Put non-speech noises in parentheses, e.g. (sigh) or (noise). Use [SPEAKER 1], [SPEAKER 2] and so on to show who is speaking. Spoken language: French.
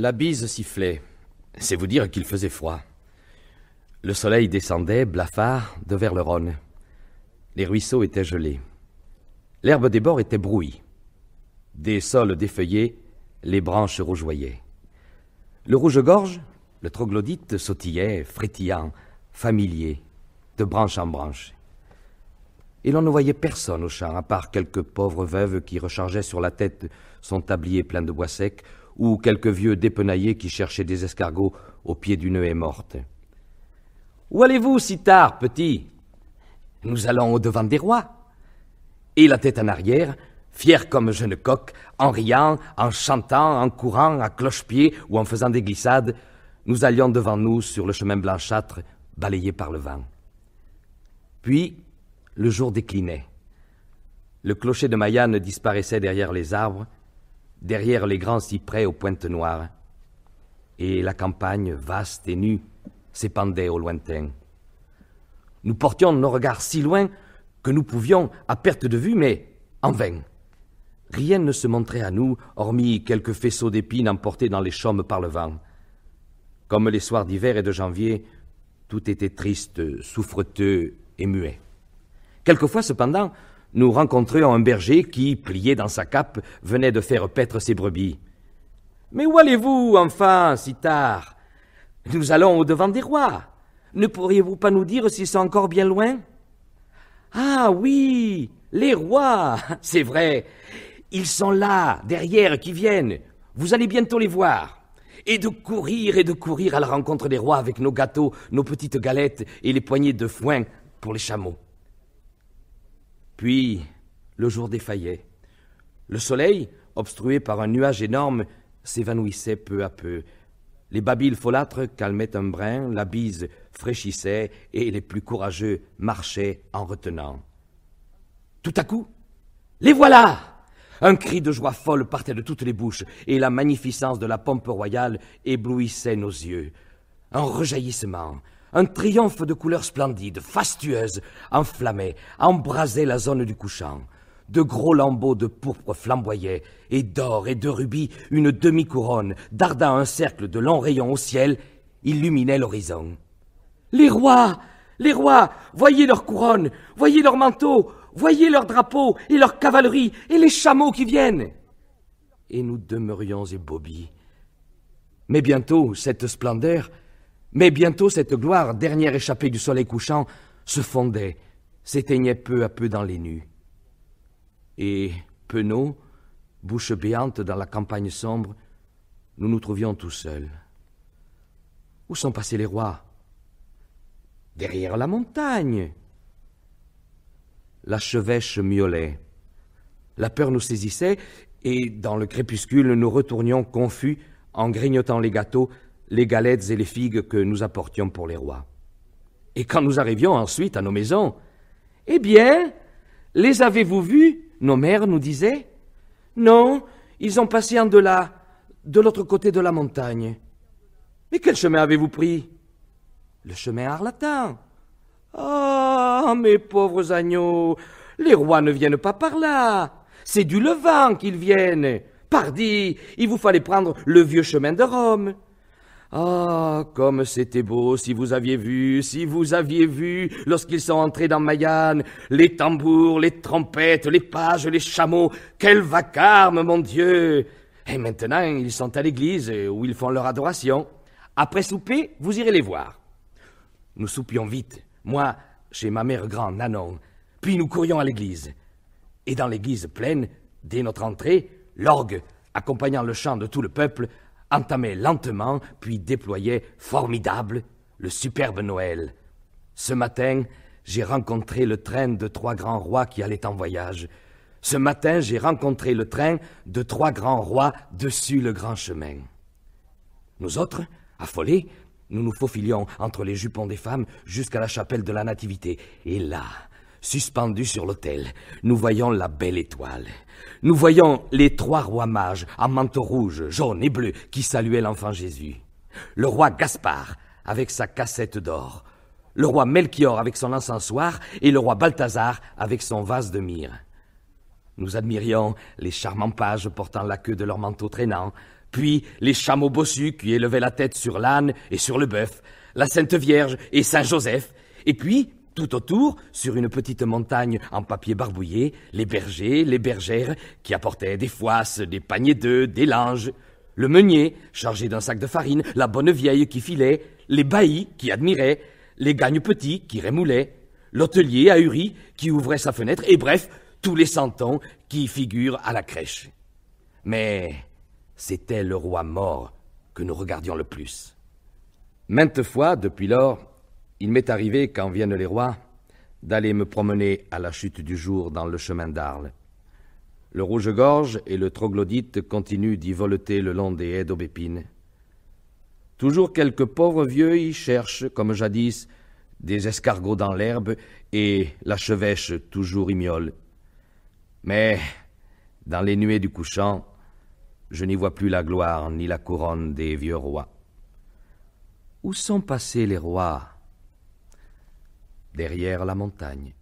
[SPEAKER 1] La bise sifflait. C'est vous dire qu'il faisait froid. Le soleil descendait, blafard, de vers le Rhône. Les ruisseaux étaient gelés. L'herbe des bords était brouillée. Des sols défeuillés, les branches rougeoyaient. Le rouge-gorge, le troglodyte, sautillait, frétillant, familier, de branche en branche. Et l'on ne voyait personne au champ, à part quelques pauvres veuves qui rechargeaient sur la tête son tablier plein de bois sec ou quelques vieux dépenaillés qui cherchaient des escargots au pied d'une haie morte. Où allez-vous si tard, petit Nous allons au-devant des rois. Et la tête en arrière, fier comme jeune coq, en riant, en chantant, en courant, à cloche-pied ou en faisant des glissades, nous allions devant nous sur le chemin blanchâtre, balayé par le vent. Puis, le jour déclinait. Le clocher de Maillane disparaissait derrière les arbres, derrière les grands cyprès aux pointes noires, et la campagne, vaste et nue, s'épandait au lointain. Nous portions nos regards si loin que nous pouvions, à perte de vue, mais en vain. Rien ne se montrait à nous, hormis quelques faisceaux d'épines emportés dans les chaumes par le vent. Comme les soirs d'hiver et de janvier, tout était triste, souffreteux et muet. Quelquefois, cependant, nous rencontrions un berger qui, plié dans sa cape, venait de faire paître ses brebis. Mais où allez-vous, enfin, si tard Nous allons au-devant des rois. Ne pourriez-vous pas nous dire s'ils sont encore bien loin Ah oui, les rois, (laughs) c'est vrai. Ils sont là, derrière, qui viennent. Vous allez bientôt les voir. Et de courir et de courir à la rencontre des rois avec nos gâteaux, nos petites galettes et les poignées de foin pour les chameaux. Puis le jour défaillait. Le soleil, obstrué par un nuage énorme, s'évanouissait peu à peu. Les babilles folâtres calmaient un brin, la bise fraîchissait et les plus courageux marchaient en retenant. Tout à coup, les voilà Un cri de joie folle partait de toutes les bouches et la magnificence de la pompe royale éblouissait nos yeux. Un rejaillissement, un triomphe de couleurs splendides, fastueuses, enflammait, embrasait la zone du couchant. De gros lambeaux de pourpre flamboyaient, et d'or et de rubis, une demi-couronne, dardant un cercle de longs rayons au ciel, illuminait l'horizon. Les rois Les rois Voyez leurs couronnes Voyez leurs manteaux Voyez leurs drapeaux et leurs cavaleries et les chameaux qui viennent Et nous demeurions ébobis. Mais bientôt, cette splendeur, mais bientôt cette gloire, dernière échappée du soleil couchant, se fondait, s'éteignait peu à peu dans les nues. Et, penaud, bouche béante dans la campagne sombre, nous nous trouvions tout seuls. Où sont passés les rois Derrière la montagne La chevêche miaulait. La peur nous saisissait, et dans le crépuscule, nous retournions confus en grignotant les gâteaux les galettes et les figues que nous apportions pour les rois. Et quand nous arrivions ensuite à nos maisons, Eh bien, les avez-vous vus Nos mères nous disaient. Non, ils ont passé en delà, de l'autre côté de la montagne. Mais quel chemin avez-vous pris Le chemin arlatin. Ah, oh, mes pauvres agneaux, les rois ne viennent pas par là. C'est du Levant qu'ils viennent. Pardi, il vous fallait prendre le vieux chemin de Rome. Ah, comme c'était beau, si vous aviez vu, si vous aviez vu, lorsqu'ils sont entrés dans Mayanne, les tambours, les trompettes, les pages, les chameaux, quel vacarme, mon Dieu Et maintenant, ils sont à l'église, où ils font leur adoration. Après souper, vous irez les voir. Nous soupions vite, moi, chez ma mère grande Nanon, puis nous courions à l'église. Et dans l'église pleine, dès notre entrée, l'orgue, accompagnant le chant de tout le peuple, entamait lentement, puis déployait formidable le superbe Noël. Ce matin, j'ai rencontré le train de trois grands rois qui allaient en voyage. Ce matin, j'ai rencontré le train de trois grands rois dessus le grand chemin. Nous autres, affolés, nous nous faufilions entre les jupons des femmes jusqu'à la chapelle de la Nativité. Et là, Suspendus sur l'autel, nous voyons la belle étoile. Nous voyons les trois rois mages en manteau rouge, jaune et bleu qui saluaient l'enfant Jésus. Le roi Gaspard avec sa cassette d'or. Le roi Melchior avec son encensoir et le roi Balthazar avec son vase de myrrhe. Nous admirions les charmants pages portant la queue de leur manteau traînant, puis les chameaux bossus qui élevaient la tête sur l'âne et sur le bœuf, la Sainte Vierge et Saint Joseph, et puis tout autour, sur une petite montagne en papier barbouillé, les bergers, les bergères, qui apportaient des foisses, des paniers d'œufs, des langes, le meunier, chargé d'un sac de farine, la bonne vieille qui filait, les baillis qui admiraient, les gagnes petits qui rémoulaient, l'hôtelier ahuri qui ouvrait sa fenêtre, et bref, tous les santons qui figurent à la crèche. Mais c'était le roi mort que nous regardions le plus. Maintes fois, depuis lors, il m'est arrivé, quand viennent les rois, d'aller me promener à la chute du jour dans le chemin d'Arles. Le rouge-gorge et le troglodyte continuent d'y voleter le long des haies d'aubépine. Toujours quelques pauvres vieux y cherchent, comme jadis, des escargots dans l'herbe et la chevêche toujours miaule. Mais, dans les nuées du couchant, je n'y vois plus la gloire ni la couronne des vieux rois. Où sont passés les rois derrière la montagne.